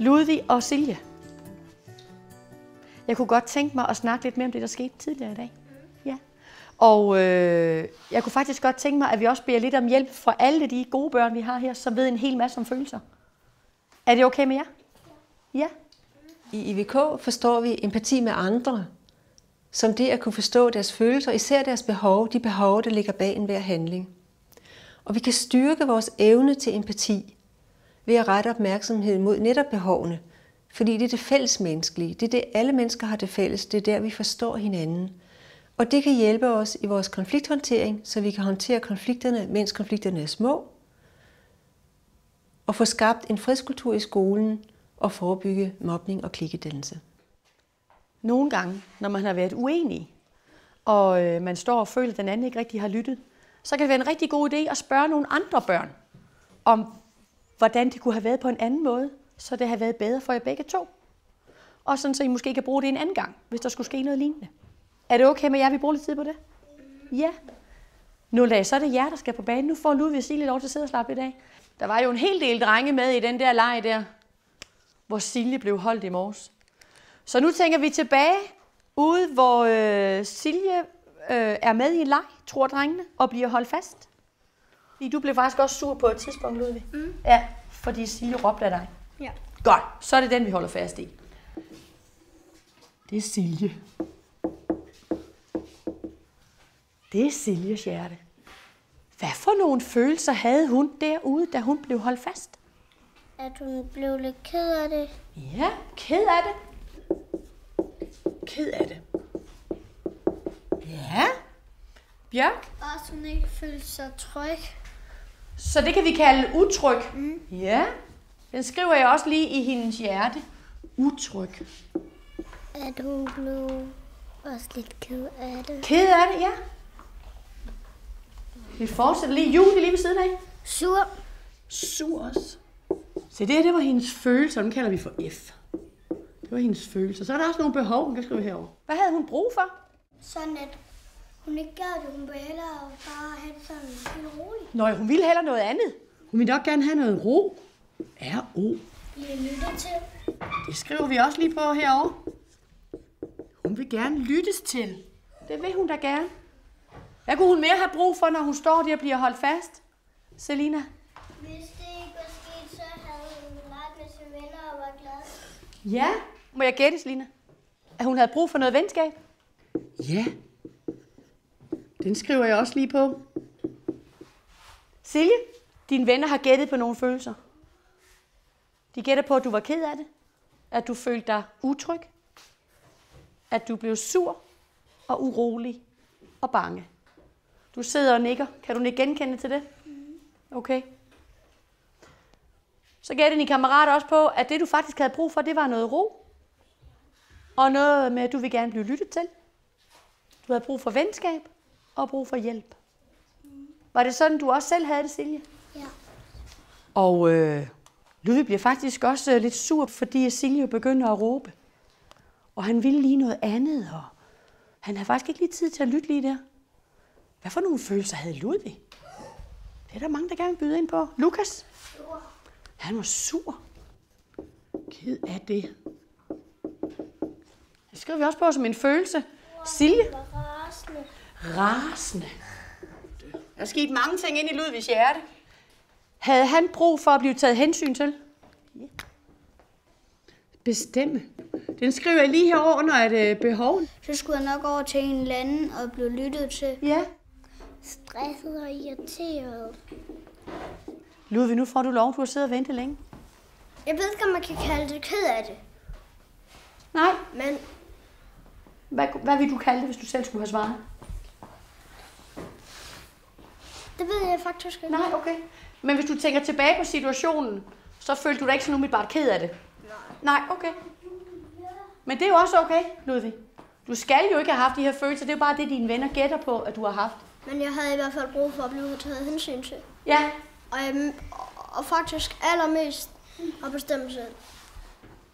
Ludvig og Silje. Jeg kunne godt tænke mig at snakke lidt mere om det, der skete tidligere i dag. Ja. Og øh, jeg kunne faktisk godt tænke mig, at vi også beder lidt om hjælp fra alle de gode børn, vi har her, som ved en hel masse om følelser. Er det okay med jer? Ja. I IVK forstår vi empati med andre, som det at kunne forstå deres følelser, især deres behov, de behov, der ligger bag enhver handling. Og vi kan styrke vores evne til empati ved at rette opmærksomhed mod netop behovene, fordi det er det fælles menneskelige. Det er det, alle mennesker har det fælles. Det er der, vi forstår hinanden. Og det kan hjælpe os i vores konflikthåndtering, så vi kan håndtere konflikterne, mens konflikterne er små, og få skabt en fredskultur i skolen og forebygge mobning og klikkedannelse. Nogle gange, når man har været uenig, og øh, man står og føler, at den anden ikke rigtig har lyttet, så kan det være en rigtig god idé at spørge nogle andre børn om, hvordan det kunne have været på en anden måde, så det havde været bedre for jer begge to. Og sådan, så I måske kan bruge det en anden gang, hvis der skulle ske noget lignende. Er det okay med jer, vi bruger lidt tid på det? Ja. Nu lad så er det jer, der skal på banen. Nu får Ludvig Silje lov til at sidde og slappe i dag. Der var jo en hel del drenge med i den der leg der, hvor Silje blev holdt i morges. Så nu tænker vi tilbage ude, hvor øh, Silje øh, er med i en leg, tror drengene, og bliver holdt fast. Fordi du blev faktisk også sur på et tidspunkt, Ludvig. Mm. Ja, fordi Silje råbte af dig. Ja. Godt, så er det den, vi holder fast i. Det er Silje. Det er Siljes hjerte. Hvad for nogle følelser havde hun derude, da hun blev holdt fast? At hun blev lidt ked af det. Ja, ked af det. Ked af det. Ja. Bjørk? Også hun ikke følte sig tryg. Så det kan vi kalde utryg. Mm. Ja. Den skriver jeg også lige i hendes hjerte. Utryg. At hun blev også lidt ked af det. Ked af det, ja. Vi fortsætter lige. Julie lige ved siden af. Sur. Sur også. Se, det her, det var hendes følelse. den kalder vi for F. Det var hendes følelse. Så er der også nogle behov, hun kan skrive herover. Hvad havde hun brug for? Sådan et hun ikke gad det. Hun ville hellere bare have det sådan helt roligt. Nå, hun ville hellere noget andet. Hun ville nok gerne have noget ro. R-O. Jeg lytter til. Det skriver vi også lige på herovre. Hun vil gerne lyttes til. Det vil hun da gerne. Hvad kunne hun mere have brug for, når hun står der og bliver holdt fast? Selina? Hvis det ikke var sket, så havde hun leget med sine venner og var glad. Ja, må jeg gætte, Selina? At hun havde brug for noget venskab? Ja, den skriver jeg også lige på. Silje, dine venner har gættet på nogle følelser. De gætter på, at du var ked af det, at du følte dig utryg, at du blev sur og urolig og bange. Du sidder og nikker. Kan du ikke genkende til det? Mm-hmm. Okay. Så gav din kammerater også på, at det du faktisk havde brug for, det var noget ro. Og noget med, at du vil gerne blive lyttet til. Du havde brug for venskab og brug for hjælp. Var det sådan, du også selv havde det, Silje? Ja. Og øh, Ludvig bliver faktisk også øh, lidt sur, fordi Silje begynder at råbe. Og han ville lige noget andet, og han havde faktisk ikke lige tid til at lytte lige der. Hvad for nogle følelser havde Ludvig? Det er der mange, der gerne vil byde ind på. Lukas? Han var sur. Ked af det. Det skriver vi også på som en følelse. Silje? rasende. Der er sket mange ting ind i Ludvigs hjerte. Havde han brug for at blive taget hensyn til? Ja. Bestemme. Den skriver jeg lige herover når et øh, behov. Så skulle jeg nok over til en eller anden og blive lyttet til. Ja. Stresset og irriteret. Ludvig, nu får du lov, du har siddet og ventet længe. Jeg ved ikke, om man kan kalde det ked af det. Nej. Men... Hvad, hvad vil du kalde det, hvis du selv skulle have svaret? Det ved jeg faktisk ikke. Nej, okay. Men hvis du tænker tilbage på situationen, så følte du dig ikke sådan umiddelbart ked af det? Nej. Nej, okay. Men det er jo også okay, Ludvig. Du skal jo ikke have haft de her følelser. Det er jo bare det, dine venner gætter på, at du har haft. Men jeg havde i hvert fald brug for at blive taget hensyn til. Ja. Og, øhm, og faktisk allermest at bestemme selv.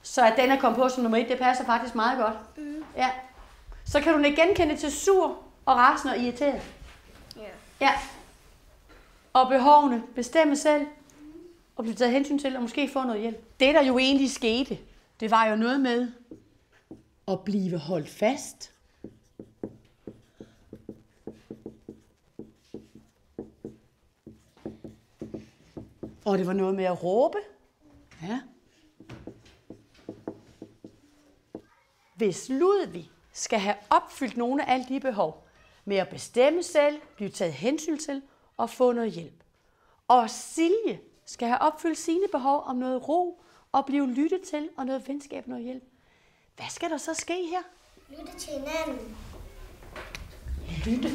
Så at den er kommet på som nummer et, det passer faktisk meget godt. Mm. Ja. Så kan du ikke genkende til sur og rasende og irriteret. Ja. Ja og behovene, bestemme selv, og blive taget hensyn til, og måske få noget hjælp. Det, der jo egentlig skete, det var jo noget med at blive holdt fast. Og det var noget med at råbe. Ja. Hvis Ludvig skal have opfyldt nogle af alle de behov med at bestemme selv, blive taget hensyn til og få noget hjælp. Og Silje skal have opfyldt sine behov om noget ro og blive lyttet til og noget venskab og noget hjælp. Hvad skal der så ske her? Lytte til hinanden. Lytte.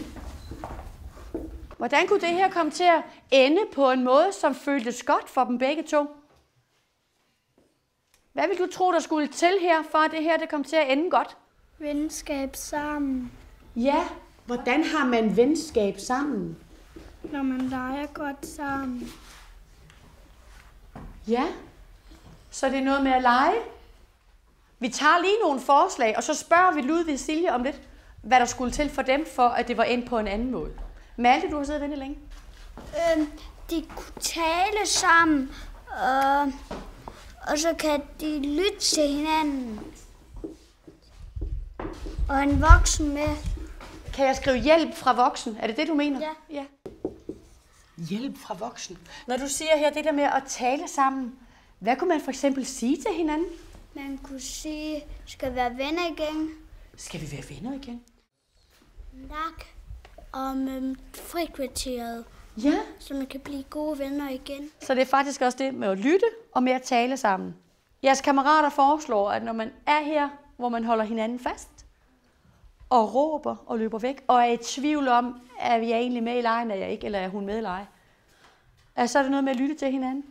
Hvordan kunne det her komme til at ende på en måde, som føltes godt for dem begge to? Hvad vil du tro, der skulle til her, for at det her det kom til at ende godt? Venskab sammen. Ja, hvordan har man venskab sammen? Når man leger godt sammen. Ja, så det er noget med at lege. Vi tager lige nogle forslag, og så spørger vi Ludvig og Silje om lidt, hvad der skulle til for dem, for at det var ind på en anden måde. Malte, du har siddet og længe. Øhm, de kunne tale sammen, og, og så kan de lytte til hinanden. Og en voksen med. Kan jeg skrive hjælp fra voksen? Er det det, du mener? Ja. ja hjælp fra voksen. Når du siger her det der med at tale sammen, hvad kunne man for eksempel sige til hinanden? Man kunne sige, skal vi være venner igen? Skal vi være venner igen? Nak om øhm, frikvarteret. Ja. Så man kan blive gode venner igen. Så det er faktisk også det med at lytte og med at tale sammen. Jeres kammerater foreslår, at når man er her, hvor man holder hinanden fast, og råber og løber væk, og er i tvivl om, er jeg egentlig med i lejen, er jeg ikke, eller er hun med i lejen. Altså, så er det noget med at lytte til hinanden.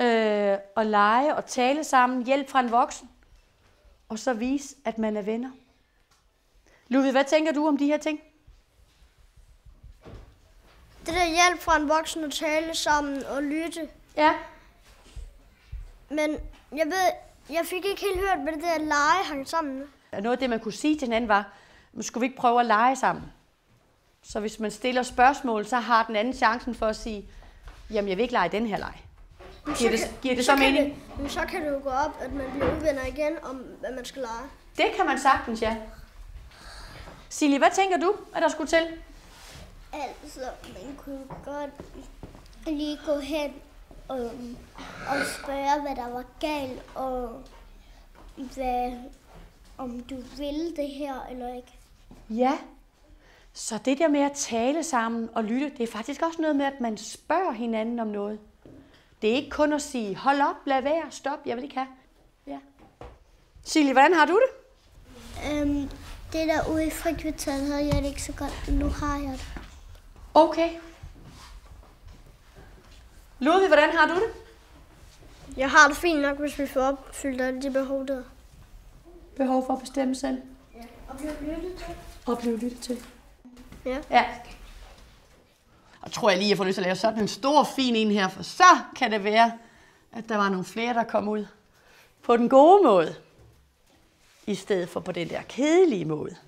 Øh, og lege og tale sammen, hjælp fra en voksen, og så vise, at man er venner. Ludvig, hvad tænker du om de her ting? Det der hjælp fra en voksen at tale sammen og lytte. Ja. Men jeg ved, jeg fik ikke helt hørt, hvad det der lege hang sammen med. Og noget af det, man kunne sige til hinanden var, skulle vi ikke prøve at lege sammen? Så hvis man stiller spørgsmål, så har den anden chancen for at sige, jamen jeg vil ikke lege den her leg. Giver det, giver det så, så mening? Det, men så kan det jo gå op, at man bliver uvenner igen om, hvad man skal lege. Det kan man sagtens, ja. Silje, hvad tænker du, at der skulle til? Altså, man kunne godt lige gå hen og, øhm, og spørge, hvad der var galt, og hvad om du vil det her eller ikke. Ja, så det der med at tale sammen og lytte, det er faktisk også noget med, at man spørger hinanden om noget. Det er ikke kun at sige, hold op, lad være, stop, jeg vil ikke have. Ja. Silje, hvordan har du det? Øhm, det der ude i frikvarteret havde jeg det ikke så godt, men nu har jeg det. Okay. Ludvig, hvordan har du det? Jeg har det fint nok, hvis vi får opfyldt alle de behov, der behov for at bestemme selv. Ja. Og blive lyttet til. Og blive lyttet til. Ja. ja. Og tror jeg lige, jeg får lyst til at lave sådan en stor, fin en her, for så kan det være, at der var nogle flere, der kom ud på den gode måde, i stedet for på den der kedelige måde.